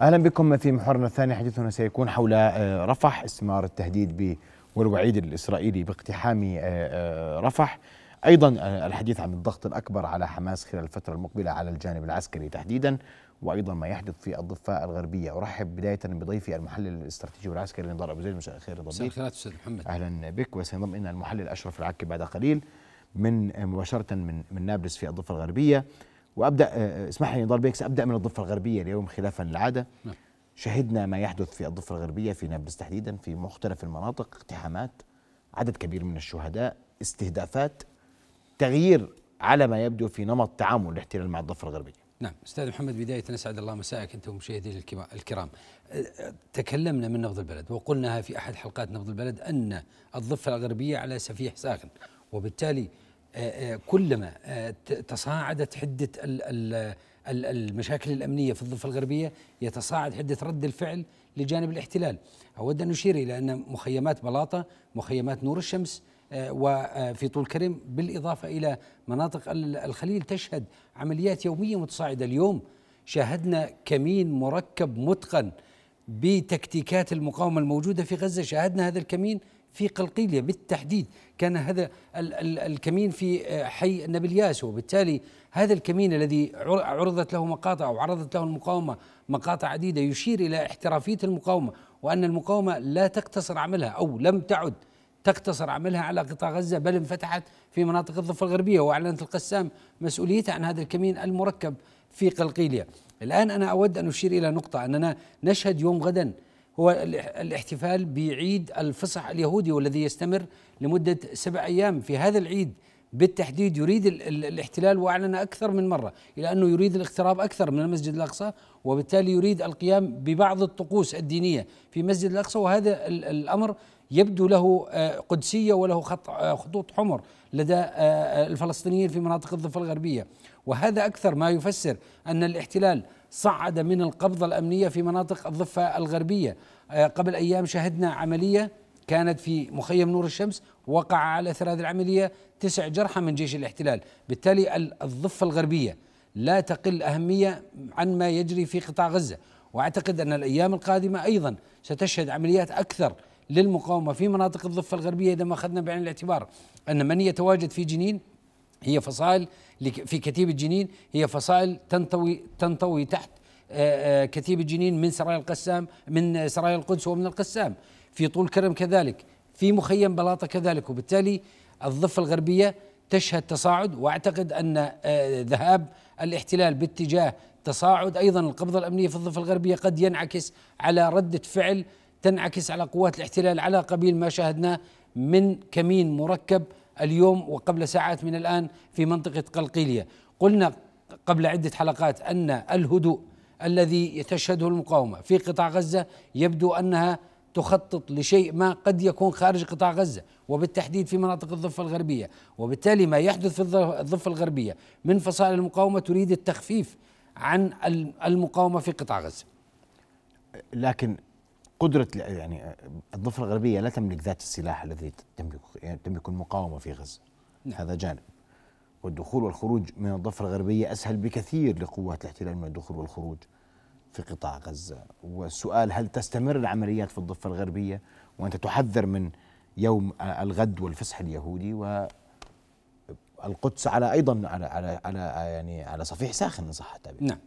اهلا بكم في محورنا الثاني حديثنا سيكون حول آه، رفح استمرار التهديد والوعيد الاسرائيلي باقتحام آه، آه، رفح ايضا الحديث عن الضغط الاكبر على حماس خلال الفتره المقبله على الجانب العسكري تحديدا وايضا ما يحدث في الضفه الغربيه ارحب بدايه بضيفي المحلل الاستراتيجي والعسكري نضال ابو زيد مساء الخير مساء الخير استاذ محمد اهلا بك وسينضم الينا المحلل اشرف العكي بعد قليل من مباشره من من نابلس في الضفه الغربيه وابدا آه، آه، اسمح لي نضال بيكس ابدا من الضفه الغربيه اليوم خلافا للعاده نعم. شهدنا ما يحدث في الضفه الغربيه في نابلس تحديدا في مختلف المناطق اقتحامات عدد كبير من الشهداء استهدافات تغيير على ما يبدو في نمط تعامل الاحتلال مع الضفه الغربيه نعم استاذ محمد بدايه نسعد الله مساءك انت مشاهدينا الكرام تكلمنا من نبض البلد وقلناها في احد حلقات نبض البلد ان الضفه الغربيه على سفيح ساخن وبالتالي آه، آه، كلما آه، تصاعدت حدة المشاكل الأمنية في الضفة الغربية يتصاعد حدة رد الفعل لجانب الاحتلال أود أن أشير إلى أن مخيمات بلاطة مخيمات نور الشمس وفي طول كرم بالإضافة إلى مناطق الخليل تشهد عمليات يومية متصاعدة اليوم شاهدنا كمين مركب متقن بتكتيكات المقاومة الموجودة في غزة شاهدنا هذا الكمين في قلقيلية بالتحديد كان هذا الكمين في آه، حي نابلياس وبالتالي هذا الكمين الذي عرضت له مقاطع أو عرضت له المقاومة مقاطع عديدة يشير إلى احترافية المقاومة وأن المقاومة لا تقتصر عملها أو لم تعد تقتصر عملها على قطاع غزة بل انفتحت في مناطق الضفة الغربية وأعلنت القسام مسؤوليتها عن هذا الكمين المركب في قلقيلية الآن أنا أود أن أشير إلى نقطة أننا نشهد يوم غدا هو الاحتفال بعيد الفصح اليهودي والذي يستمر لمدة سبع أيام في هذا العيد بالتحديد يريد الاحتلال واعلن اكثر من مره الى انه يريد الاقتراب اكثر من المسجد الاقصى وبالتالي يريد القيام ببعض الطقوس الدينيه في مسجد الاقصى وهذا الامر يبدو له آه، قدسيه وله خط آه، خطوط حمر لدى آه، الفلسطينيين في مناطق الضفه الغربيه وهذا اكثر ما يفسر ان الاحتلال صعد من القبضة الأمنية في مناطق الضفة الغربية آه، قبل أيام شهدنا عملية كانت في مخيم نور الشمس وقع على أثر هذه العملية تسع جرحى من جيش الاحتلال بالتالي الضفة الغربية لا تقل أهمية عن ما يجري في قطاع غزة وأعتقد أن الأيام القادمة أيضا ستشهد عمليات أكثر للمقاومة في مناطق الضفة الغربية إذا ما أخذنا بعين الاعتبار أن من يتواجد في جنين هي فصائل في كتيبة جنين هي فصائل تنطوي تنطوي تحت آه، آه، كتيبة جنين من سرايا القسام من سرايا القدس ومن القسام في طول كرم كذلك في مخيم بلاطة كذلك وبالتالي الضفة الغربية تشهد تصاعد واعتقد ان آه، ذهاب الاحتلال باتجاه تصاعد ايضا القبضه الامنيه في الضفه الغربيه قد ينعكس على رده فعل تنعكس على قوات الاحتلال على قبيل ما شاهدناه من كمين مركب اليوم وقبل ساعات من الآن في منطقة قلقيلية قلنا قبل عدة حلقات أن الهدوء الذي تشهده المقاومة في قطاع غزة يبدو أنها تخطط لشيء ما قد يكون خارج قطاع غزة وبالتحديد في مناطق الضفة الغربية وبالتالي ما يحدث في الضفة الغربية من فصائل المقاومة تريد التخفيف عن المقاومة في قطاع غزة لكن قدرة يعني الضفة الغربية لا تملك ذات السلاح الذي تملك يعني تملك المقاومة في غزة نعم. هذا جانب والدخول والخروج من الضفة الغربية أسهل بكثير لقوات الاحتلال من الدخول والخروج في قطاع غزة والسؤال هل تستمر العمليات في الضفة الغربية وأنت تحذر من يوم الغد والفسح اليهودي و القدس على ايضا على على على يعني على صفيح ساخن ان صح التعبير. نعم.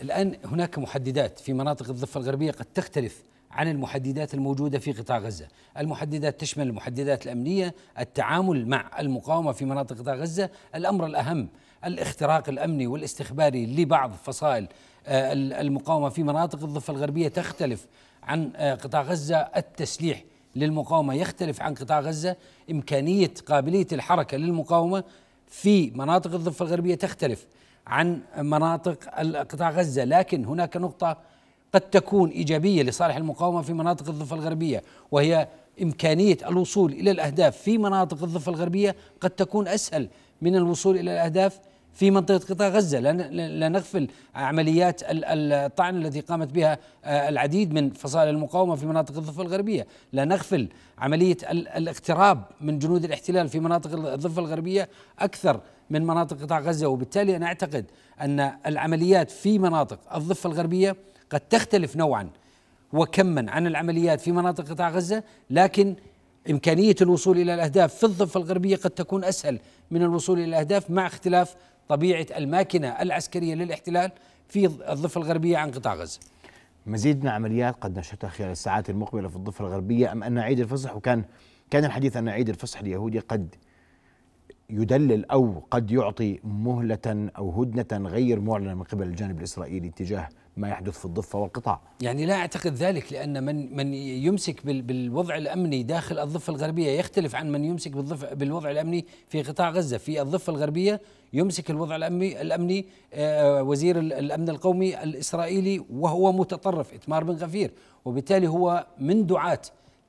الان هناك محددات في مناطق الضفه الغربيه قد تختلف عن المحددات الموجوده في قطاع غزه، المحددات تشمل المحددات الامنيه، التعامل مع المقاومه في مناطق قطاع غزه، الامر الاهم الاختراق الامني والاستخباري لبعض فصائل آه، المقاومه في مناطق الضفه الغربيه تختلف عن آه، قطاع غزه، التسليح للمقاومه يختلف عن قطاع غزه، امكانيه قابليه الحركه للمقاومه في مناطق الضفه الغربيه تختلف عن مناطق قطاع غزه، لكن هناك نقطه قد تكون إيجابية لصالح المقاومة في مناطق الضفة الغربية وهي إمكانية الوصول إلى الأهداف في مناطق الضفة الغربية قد تكون أسهل من الوصول إلى الأهداف في منطقة قطاع غزة لا نغفل عمليات الطعن التي قامت بها آه، العديد من فصائل المقاومة في مناطق الضفة الغربية لا نغفل عملية الاقتراب من جنود الاحتلال في مناطق الضفة الغربية أكثر من مناطق قطاع غزة وبالتالي أنا أعتقد أن العمليات في مناطق الضفة الغربية قد تختلف نوعا وكما عن العمليات في مناطق قطاع غزه لكن امكانيه الوصول الى الاهداف في الضفه الغربيه قد تكون اسهل من الوصول الى الاهداف مع اختلاف طبيعه الماكنه العسكريه للاحتلال في الضفه الغربيه عن قطاع غزه. مزيد من العمليات قد نشرتها خلال الساعات المقبله في الضفه الغربيه ام ان عيد الفصح وكان كان الحديث ان عيد الفصح اليهودي قد يدلل او قد يعطي مهله او هدنه غير معلنه من قبل الجانب الاسرائيلي تجاه ما يحدث في الضفة والقطاع يعني لا أعتقد ذلك لأن من, من يمسك بالوضع الأمني داخل الضفة الغربية يختلف عن من يمسك بالوضع الأمني في قطاع غزة في الضفة الغربية يمسك الوضع الأمني, الأمني آه، وزير الأمن القومي الإسرائيلي وهو متطرف إتمار بن غفير وبالتالي هو من دعاة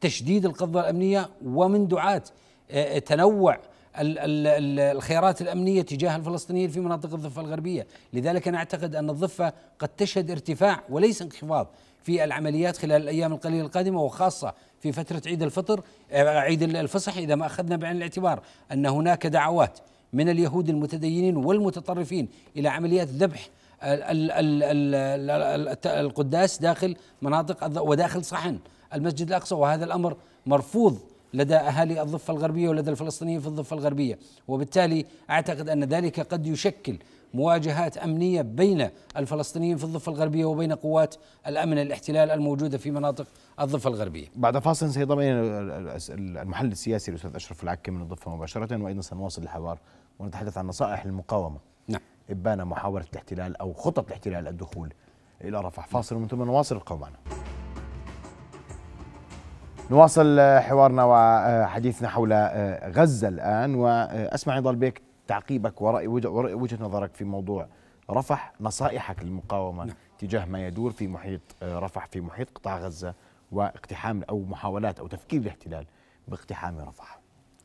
تشديد القضبة الأمنية ومن دعاة آه، تنوع الخيارات الامنيه تجاه الفلسطينيين في مناطق الضفه الغربيه، لذلك انا اعتقد ان الضفه قد تشهد ارتفاع وليس انخفاض في العمليات خلال الايام القليله القادمه وخاصه في فتره عيد الفطر آه، عيد الفصح اذا ما اخذنا بعين الاعتبار ان هناك دعوات من اليهود المتدينين والمتطرفين الى عمليات ذبح القداس داخل مناطق وداخل صحن المسجد الاقصى وهذا الامر مرفوض لدى اهالي الضفه الغربيه ولدى الفلسطينيين في الضفه الغربيه، وبالتالي اعتقد ان ذلك قد يشكل مواجهات امنيه بين الفلسطينيين في الضفه الغربيه وبين قوات الامن الاحتلال الموجوده في مناطق الضفه الغربيه. بعد فاصل سيضمن المحل السياسي الاستاذ اشرف العكي من الضفه مباشره وايضا سنواصل الحوار ونتحدث عن نصائح المقاومه. نعم. ابان محاوله الاحتلال او خطط الاحتلال الدخول الى رفح، فاصل ومن ثم نواصل القوم معنا. نواصل آه، حوارنا وحديثنا حول آه، غزة الآن وأسمع أيضا بك تعقيبك ورأي وجهة نظرك في موضوع رفح نصائحك للمقاومة نعم. تجاه ما يدور في محيط آه، رفح في محيط قطاع غزة واقتحام أو محاولات أو تفكير الاحتلال باقتحام رفح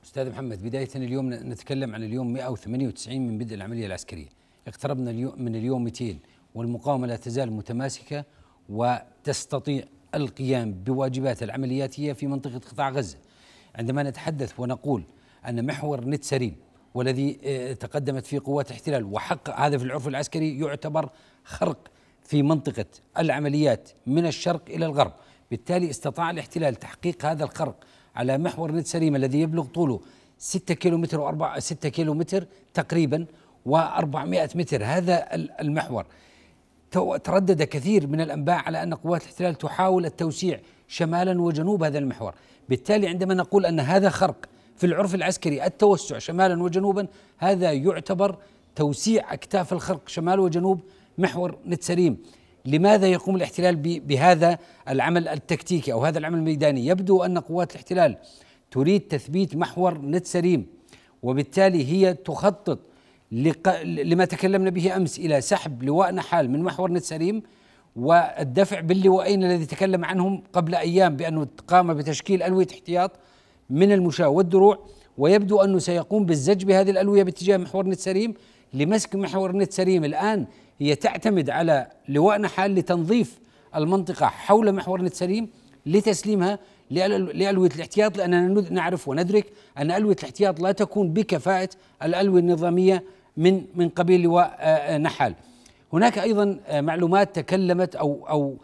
أستاذ محمد بداية اليوم نتكلم عن اليوم 198 من بدء العملية العسكرية اقتربنا من اليوم 200 والمقاومة لا تزال متماسكة وتستطيع القيام بواجبات العملياتية في منطقة قطاع غزة عندما نتحدث ونقول أن محور نت والذي آه، تقدمت فيه قوات احتلال وحق هذا في العرف العسكري يعتبر خرق في منطقة العمليات من الشرق إلى الغرب بالتالي استطاع الاحتلال تحقيق هذا الخرق على محور نت سريم الذي يبلغ طوله 6 كيلومتر و 6 كيلومتر تقريبا و400 متر هذا المحور تردد كثير من الأنباء على أن قوات الاحتلال تحاول التوسيع شمالا وجنوب هذا المحور بالتالي عندما نقول أن هذا خرق في العرف العسكري التوسع شمالا وجنوبا هذا يعتبر توسيع أكتاف الخرق شمال وجنوب محور نتسريم لماذا يقوم الاحتلال بهذا العمل التكتيكي أو هذا العمل الميداني يبدو أن قوات الاحتلال تريد تثبيت محور نتسريم وبالتالي هي تخطط لما تكلمنا به امس الى سحب لواء نحال من محور نتسريم والدفع باللوائين الذي تكلم عنهم قبل ايام بانه قام بتشكيل الويه احتياط من المشاة والدروع ويبدو انه سيقوم بالزج بهذه الالويه باتجاه محور نتسريم لمسك محور نتسريم الان هي تعتمد على لواء نحال لتنظيف المنطقه حول محور نتسريم لتسليمها لألوية الاحتياط لأننا نعرف وندرك أن ألوية الاحتياط لا تكون بكفاءة الألوية النظامية من من قبيل لواء آه، آه، نحال هناك ايضا آه، معلومات تكلمت او او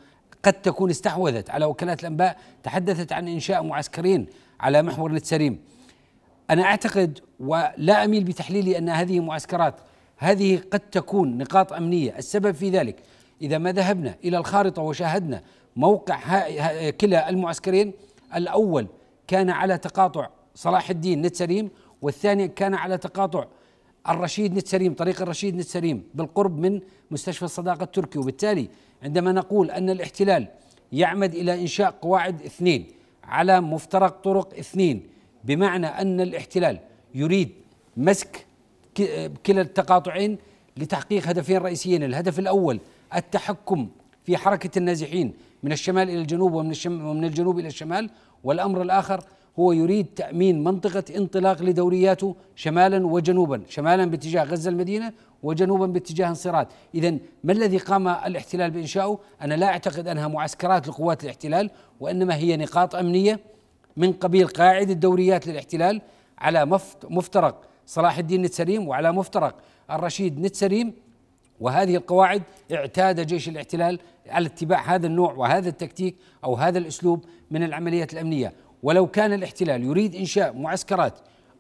قد تكون استحوذت على وكالات الانباء تحدثت عن انشاء معسكرين على محور نتسريم انا اعتقد ولا اميل بتحليلي ان هذه معسكرات هذه قد تكون نقاط امنيه السبب في ذلك اذا ما ذهبنا الى الخارطه وشاهدنا موقع كلا المعسكرين الاول كان على تقاطع صلاح الدين نتسريم والثاني كان على تقاطع الرشيد سليم طريق الرشيد سليم بالقرب من مستشفى الصداقة التركي وبالتالي عندما نقول أن الاحتلال يعمد إلى إنشاء قواعد اثنين على مفترق طرق اثنين بمعنى أن الاحتلال يريد مسك كلا التقاطعين لتحقيق هدفين رئيسيين الهدف الأول التحكم في حركة النازحين من الشمال إلى الجنوب ومن, الشم ومن الجنوب إلى الشمال والأمر الآخر هو يريد تأمين منطقة انطلاق لدورياته شمالا وجنوبا شمالا باتجاه غزة المدينة وجنوبا باتجاه انصرات إذا ما الذي قام الاحتلال بإنشائه أنا لا أعتقد أنها معسكرات لقوات الاحتلال وإنما هي نقاط أمنية من قبيل قاعدة دوريات للاحتلال على مفترق صلاح الدين نتسريم وعلى مفترق الرشيد نتسريم وهذه القواعد اعتاد جيش الاحتلال على اتباع هذا النوع وهذا التكتيك او هذا الاسلوب من العمليات الامنيه ولو كان الاحتلال يريد إنشاء معسكرات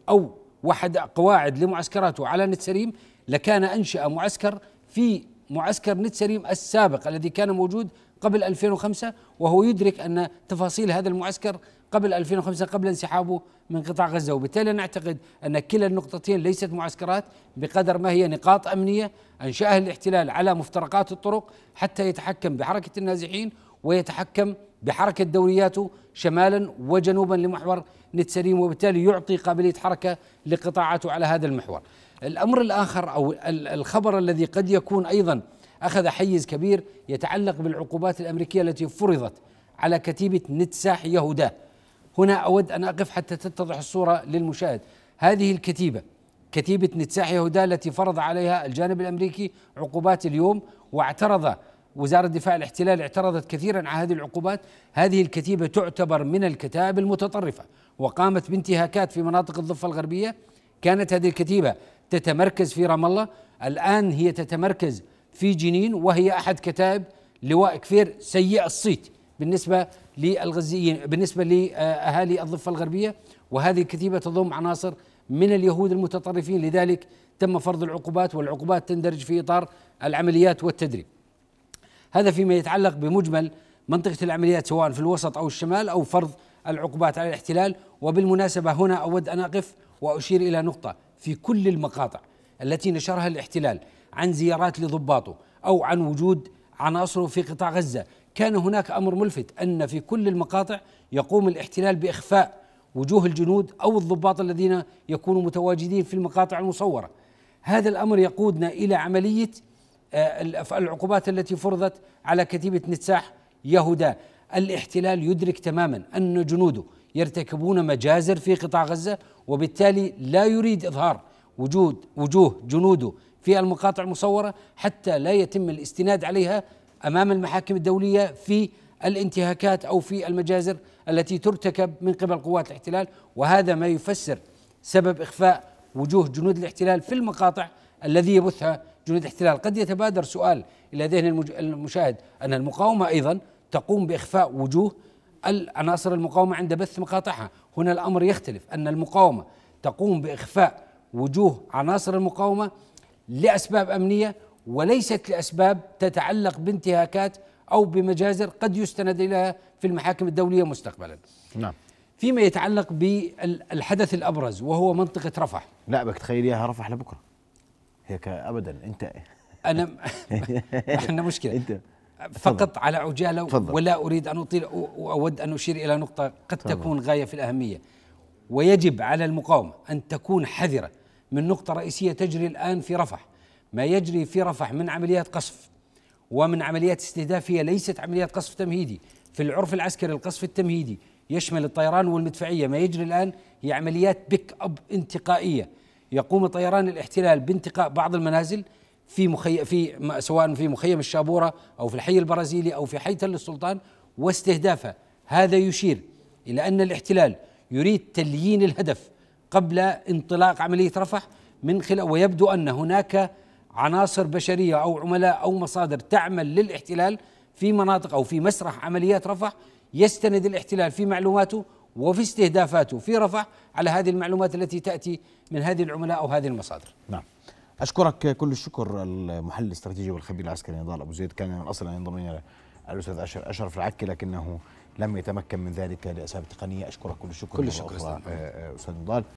أو وحد قواعد لمعسكراته على نتسريم لكان أنشأ معسكر في معسكر نتسريم السابق الذي كان موجود قبل 2005 وهو يدرك أن تفاصيل هذا المعسكر قبل 2005 قبل انسحابه من قطاع غزة وبالتالي نعتقد أن كلا النقطتين ليست معسكرات بقدر ما هي نقاط أمنية أنشأها الاحتلال على مفترقات الطرق حتى يتحكم بحركة النازحين ويتحكم بحركة دورياته شمالا وجنوبا لمحور نتسريم وبالتالي يعطي قابلية حركة لقطاعاته على هذا المحور الأمر الآخر أو الخبر الذي قد يكون أيضا أخذ حيز كبير يتعلق بالعقوبات الأمريكية التي فرضت على كتيبة نتساح يهودا هنا أود أن أقف حتى تتضح الصورة للمشاهد هذه الكتيبة كتيبة نتساح يهودا التي فرض عليها الجانب الأمريكي عقوبات اليوم واعترض وزارة دفاع الاحتلال اعترضت كثيرا على هذه العقوبات هذه الكتيبة تعتبر من الكتائب المتطرفة وقامت بانتهاكات في مناطق الضفة الغربية كانت هذه الكتيبة تتمركز في رام الله الآن هي تتمركز في جنين وهي أحد كتائب لواء كفير سيء الصيت بالنسبة للغزيين بالنسبة لأهالي الضفة الغربية وهذه الكتيبة تضم عناصر من اليهود المتطرفين لذلك تم فرض العقوبات والعقوبات تندرج في إطار العمليات والتدريب هذا فيما يتعلق بمجمل منطقة العمليات سواء في الوسط أو الشمال أو فرض العقوبات على الاحتلال وبالمناسبة هنا أود أن أقف وأشير إلى نقطة في كل المقاطع التي نشرها الاحتلال عن زيارات لضباطه أو عن وجود عناصره في قطاع غزة كان هناك أمر ملفت أن في كل المقاطع يقوم الاحتلال بإخفاء وجوه الجنود أو الضباط الذين يكونوا متواجدين في المقاطع المصورة هذا الأمر يقودنا إلى عملية آه، العقوبات التي فرضت على كتيبة نتساح يهودا الاحتلال يدرك تماما أن جنوده يرتكبون مجازر في قطاع غزة وبالتالي لا يريد إظهار وجود وجوه جنوده في المقاطع المصورة حتى لا يتم الاستناد عليها أمام المحاكم الدولية في الانتهاكات أو في المجازر التي ترتكب من قبل قوات الاحتلال وهذا ما يفسر سبب إخفاء وجوه جنود الاحتلال في المقاطع الذي يبثها جنود الاحتلال قد يتبادر سؤال إلى ذهن المشاهد أن المقاومة أيضا تقوم بإخفاء وجوه العناصر المقاومة عند بث مقاطعها هنا الأمر يختلف أن المقاومة تقوم بإخفاء وجوه عناصر المقاومة لأسباب أمنية وليست لأسباب تتعلق بانتهاكات أو بمجازر قد يستند إليها في المحاكم الدولية مستقبلا نعم فيما يتعلق بالحدث الأبرز وهو منطقة رفح لا بك تخيليها رفح لبكرة هيك ابدا انت انا احنا مشكله انت فقط فضل. على عجاله فضل. ولا اريد ان اطيل واود ان اشير الى نقطه قد فضل. تكون غايه في الاهميه ويجب على المقاومه ان تكون حذره من نقطه رئيسيه تجري الان في رفح ما يجري في رفح من عمليات قصف ومن عمليات استهدافيه ليست عمليات قصف تمهيدي في العرف العسكري القصف التمهيدي يشمل الطيران والمدفعيه ما يجري الان هي عمليات بيك اب انتقائيه يقوم طيران الاحتلال بانتقاء بعض المنازل في مخي... في سواء في مخيم الشابوره او في الحي البرازيلي او في حي تل السلطان واستهدافها هذا يشير الى ان الاحتلال يريد تليين الهدف قبل انطلاق عمليه رفح من خلال ويبدو ان هناك عناصر بشريه او عملاء او مصادر تعمل للاحتلال في مناطق او في مسرح عمليات رفح يستند الاحتلال في معلوماته وفي استهدافاته في رفح على هذه المعلومات التي تأتي من هذه العملاء أو هذه المصادر نعم أشكرك كل الشكر المحلل الاستراتيجي والخبير العسكري نضال أبو زيد كان من الأصل أن ينضم الى الأستاذ أشرف أشرف العكي لكنه لم يتمكن من ذلك لأسباب تقنية أشكرك كل الشكر كل الشكر أستاذ نضال آه، آه،